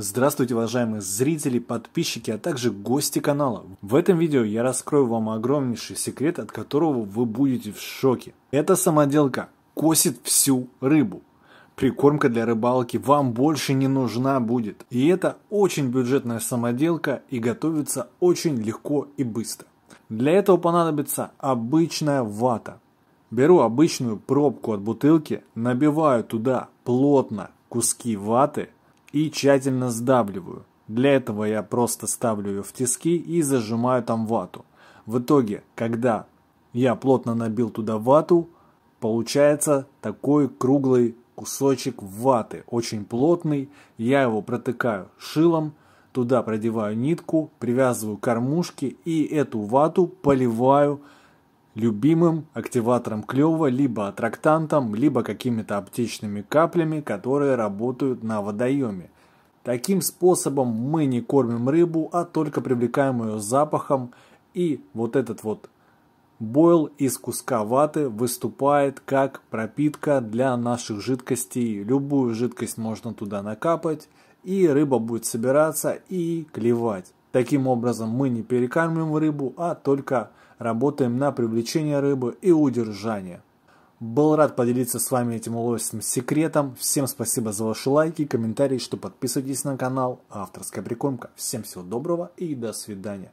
Здравствуйте, уважаемые зрители, подписчики, а также гости канала. В этом видео я раскрою вам огромнейший секрет, от которого вы будете в шоке. Эта самоделка косит всю рыбу. Прикормка для рыбалки вам больше не нужна будет. И это очень бюджетная самоделка и готовится очень легко и быстро. Для этого понадобится обычная вата. Беру обычную пробку от бутылки, набиваю туда плотно куски ваты – и тщательно сдавливаю. Для этого я просто ставлю ее в тиски и зажимаю там вату. В итоге, когда я плотно набил туда вату, получается такой круглый кусочек ваты, очень плотный. Я его протыкаю шилом, туда продеваю нитку, привязываю кормушки и эту вату поливаю любимым активатором клёва, либо аттрактантом, либо какими-то аптечными каплями, которые работают на водоеме. Таким способом мы не кормим рыбу, а только привлекаем ее запахом, и вот этот вот бойл из куска ваты выступает как пропитка для наших жидкостей. Любую жидкость можно туда накапать, и рыба будет собираться и клевать. Таким образом, мы не перекармливаем рыбу, а только работаем на привлечение рыбы и удержание. Был рад поделиться с вами этим уловистым секретом. Всем спасибо за ваши лайки, комментарии, что подписывайтесь на канал. Авторская прикормка. Всем всего доброго и до свидания.